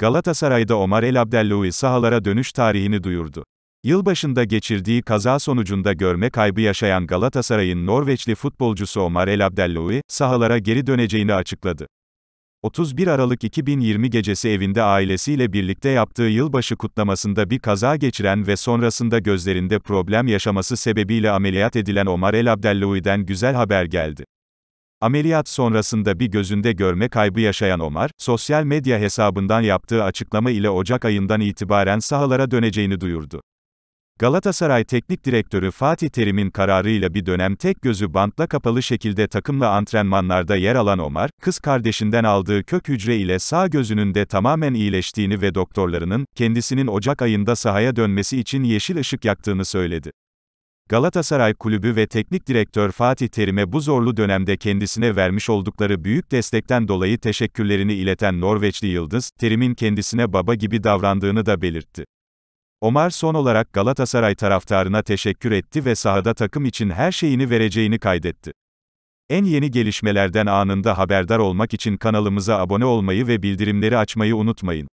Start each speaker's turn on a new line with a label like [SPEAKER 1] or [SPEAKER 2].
[SPEAKER 1] Galatasaray'da Omar El Abdellouis sahalara dönüş tarihini duyurdu. Yılbaşında geçirdiği kaza sonucunda görme kaybı yaşayan Galatasaray'ın Norveçli futbolcusu Omar El Abdellouis, sahalara geri döneceğini açıkladı. 31 Aralık 2020 gecesi evinde ailesiyle birlikte yaptığı yılbaşı kutlamasında bir kaza geçiren ve sonrasında gözlerinde problem yaşaması sebebiyle ameliyat edilen Omar El Abdelloui'den güzel haber geldi. Ameliyat sonrasında bir gözünde görme kaybı yaşayan Omar, sosyal medya hesabından yaptığı açıklama ile Ocak ayından itibaren sahalara döneceğini duyurdu. Galatasaray Teknik Direktörü Fatih Terim'in kararıyla bir dönem tek gözü bantla kapalı şekilde takımla antrenmanlarda yer alan Omar, kız kardeşinden aldığı kök hücre ile sağ gözünün de tamamen iyileştiğini ve doktorlarının, kendisinin Ocak ayında sahaya dönmesi için yeşil ışık yaktığını söyledi. Galatasaray Kulübü ve teknik direktör Fatih Terim'e bu zorlu dönemde kendisine vermiş oldukları büyük destekten dolayı teşekkürlerini ileten Norveçli Yıldız, Terim'in kendisine baba gibi davrandığını da belirtti. Omar son olarak Galatasaray taraftarına teşekkür etti ve sahada takım için her şeyini vereceğini kaydetti. En yeni gelişmelerden anında haberdar olmak için kanalımıza abone olmayı ve bildirimleri açmayı unutmayın.